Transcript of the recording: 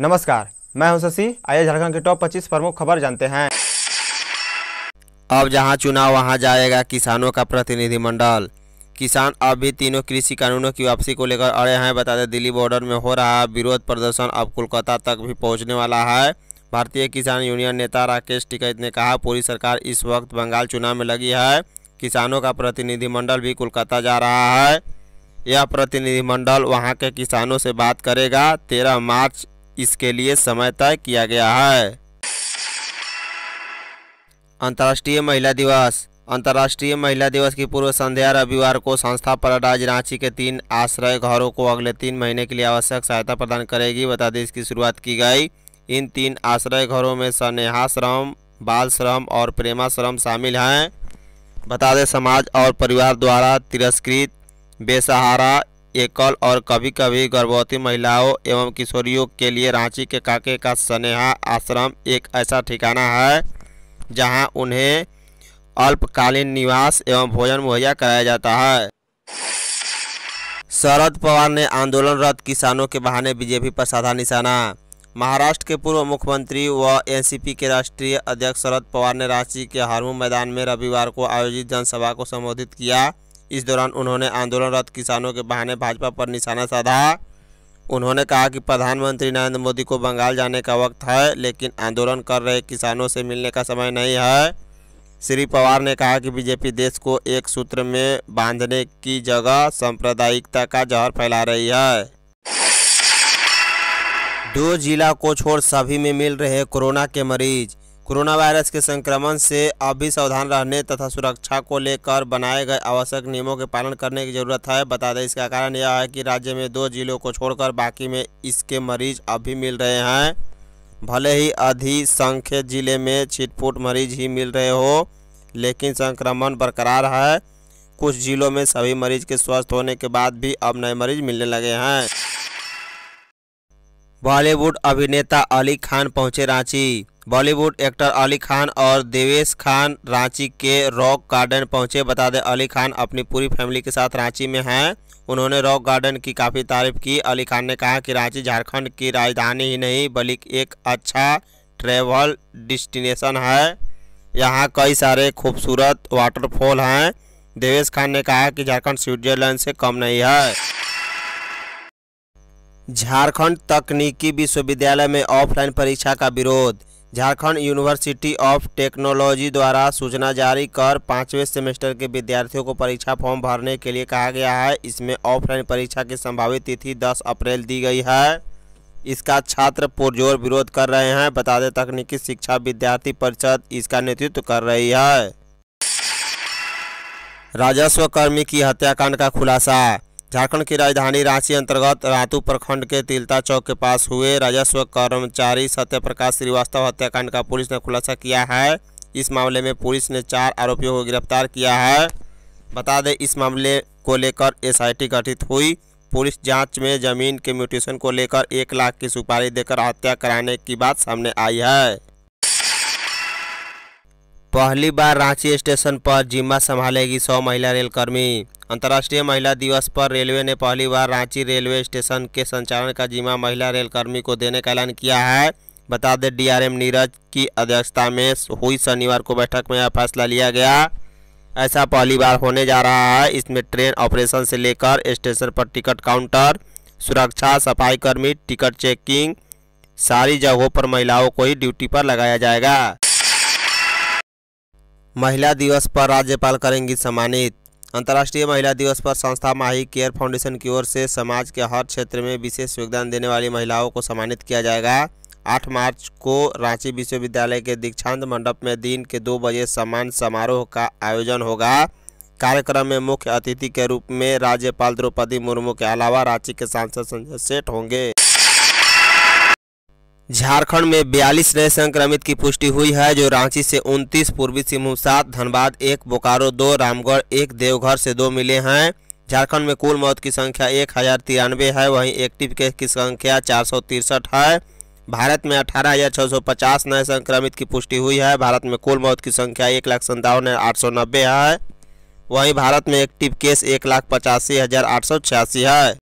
नमस्कार मैं हूं शशि आइए झारखंड के टॉप 25 प्रमुख खबर जानते हैं अब जहां चुनाव वहां जाएगा किसानों का प्रतिनिधिमंडल किसान अब भी तीनों कृषि कानूनों की वापसी को लेकर अड़े हैं बता दें दिल्ली बॉर्डर में हो रहा विरोध प्रदर्शन अब कोलकाता तक भी पहुंचने वाला है भारतीय किसान यूनियन नेता राकेश टिकैत ने कहा पूरी सरकार इस वक्त बंगाल चुनाव में लगी है किसानों का प्रतिनिधिमंडल भी कोलकाता जा रहा है यह प्रतिनिधिमंडल वहां के किसानों से बात करेगा तेरह मार्च इसके लिए समय तय किया गया है अंतर्राष्ट्रीय महिला दिवस अंतर्राष्ट्रीय महिला दिवस की पूर्व संध्या रविवार को संस्था राज रांची के तीन आश्रय घरों को अगले तीन महीने के लिए आवश्यक सहायता प्रदान करेगी बता दें इसकी शुरुआत की गई इन तीन आश्रय घरों में स्नेहाश्रम बाल श्रम और प्रेमाश्रम शामिल हैं बता दें समाज और परिवार द्वारा तिरस्कृत बेसहारा एकल और कभी कभी गर्भवती महिलाओं एवं किशोरियों के लिए रांची के काके का स्नेहा आश्रम एक ऐसा ठिकाना है जहां उन्हें अल्पकालीन निवास एवं भोजन मुहैया कराया जाता है शरद पवार ने आंदोलनरत किसानों के बहाने बीजेपी पर साधा निशाना महाराष्ट्र के पूर्व मुख्यमंत्री व एनसीपी के राष्ट्रीय अध्यक्ष शरद पवार ने रांची के हारमू मैदान में रविवार को आयोजित जनसभा को संबोधित किया इस दौरान उन्होंने आंदोलनरत किसानों के बहाने भाजपा पर निशाना साधा उन्होंने कहा कि प्रधानमंत्री नरेंद्र मोदी को बंगाल जाने का वक्त है लेकिन आंदोलन कर रहे किसानों से मिलने का समय नहीं है श्री पवार ने कहा कि बीजेपी देश को एक सूत्र में बांधने की जगह सांप्रदायिकता का जहर फैला रही है दो जिला को छोड़ सभी में मिल रहे कोरोना के मरीज कोरोना वायरस के संक्रमण से अभी भी सावधान रहने तथा सुरक्षा को लेकर बनाए गए आवश्यक नियमों के पालन करने की जरूरत है बता दें इसका कारण यह है कि राज्य में दो जिलों को छोड़कर बाकी में इसके मरीज अब भी मिल रहे हैं भले ही अधिसंख्यक जिले में छिटपुट मरीज ही मिल रहे हो लेकिन संक्रमण बरकरार है कुछ जिलों में सभी मरीज के स्वस्थ होने के बाद भी अब नए मरीज मिलने लगे हैं बॉलीवुड अभिनेता अली खान पहुंचे रांची बॉलीवुड एक्टर अली खान और देवेश खान रांची के रॉक गार्डन पहुंचे बता दें अली खान अपनी पूरी फैमिली के साथ रांची में हैं उन्होंने रॉक गार्डन की काफ़ी तारीफ की अली खान ने कहा कि रांची झारखंड की राजधानी ही नहीं बल्कि एक अच्छा ट्रेवल डिस्टिनेशन है यहाँ कई सारे खूबसूरत वाटरफॉल हैं देवेश खान ने कहा कि झारखंड स्विट्जरलैंड से कम नहीं है झारखंड तकनीकी विश्वविद्यालय में ऑफलाइन परीक्षा का विरोध झारखंड यूनिवर्सिटी ऑफ टेक्नोलॉजी द्वारा सूचना जारी कर पाँचवें सेमेस्टर के विद्यार्थियों को परीक्षा फॉर्म भरने के लिए कहा गया है इसमें ऑफलाइन परीक्षा की संभावित तिथि 10 अप्रैल दी गई है इसका छात्र पुरजोर विरोध कर रहे हैं बता दें तकनीकी शिक्षा विद्यार्थी परिषद इसका नेतृत्व कर रही है राजस्व कर्मी की हत्याकांड का खुलासा झारखंड की राजधानी रांची अंतर्गत रातू प्रखंड के तिलता चौक के पास हुए राजस्व कर्मचारी सत्यप्रकाश श्रीवास्तव हत्याकांड का पुलिस ने खुलासा किया है इस मामले में पुलिस ने चार आरोपियों को गिरफ्तार किया है बता दें इस मामले को लेकर एसआईटी गठित हुई पुलिस जांच में जमीन के म्यूटेशन को लेकर एक लाख की सुपारी देकर हत्या कराने की बात सामने आई है पहली बार रांची स्टेशन पर जिम्मा संभालेगी सौ महिला रेलकर्मी अंतर्राष्ट्रीय महिला दिवस पर रेलवे ने पहली बार रांची रेलवे स्टेशन के संचालन का जिम्मा महिला रेलकर्मी को देने का ऐलान किया है बता दें डीआरएम नीरज की अध्यक्षता में हुई शनिवार को बैठक में यह फैसला लिया गया ऐसा पहली बार होने जा रहा है इसमें ट्रेन ऑपरेशन से लेकर स्टेशन पर टिकट काउंटर सुरक्षा सफाईकर्मी टिकट चेकिंग सारी जगहों पर महिलाओं को ही ड्यूटी पर लगाया जाएगा महिला दिवस पर राज्यपाल करेंगी सम्मानित अंतर्राष्ट्रीय महिला दिवस पर संस्था माही केयर फाउंडेशन की ओर से समाज के हर क्षेत्र में विशेष योगदान देने वाली महिलाओं को सम्मानित किया जाएगा 8 मार्च को रांची विश्वविद्यालय के दीक्षांत मंडप में दिन के दो बजे सम्मान समारोह का आयोजन होगा कार्यक्रम में मुख्य अतिथि के रूप में राज्यपाल द्रौपदी मुर्मू के अलावा रांची के सांसद संजय सेठ होंगे झारखंड में बयालीस नए संक्रमित की पुष्टि हुई है जो रांची से 29, पूर्वी सिंहभूम सात धनबाद एक बोकारो दो रामगढ़ एक देवघर से दो मिले हैं झारखंड में कुल मौत की संख्या एक हज़ार तिरानवे है वहीं एक्टिव केस की संख्या चार सौ तिरसठ है भारत में अठारह हज़ार छः सौ पचास नए संक्रमित की पुष्टि हुई है भारत में कुल मौत की संख्या एक लाख संतावन आठ सौ नब्बे है वहीं भारत में एक्टिव केस एक लाख पचासी हज़ार आठ सौ छियासी है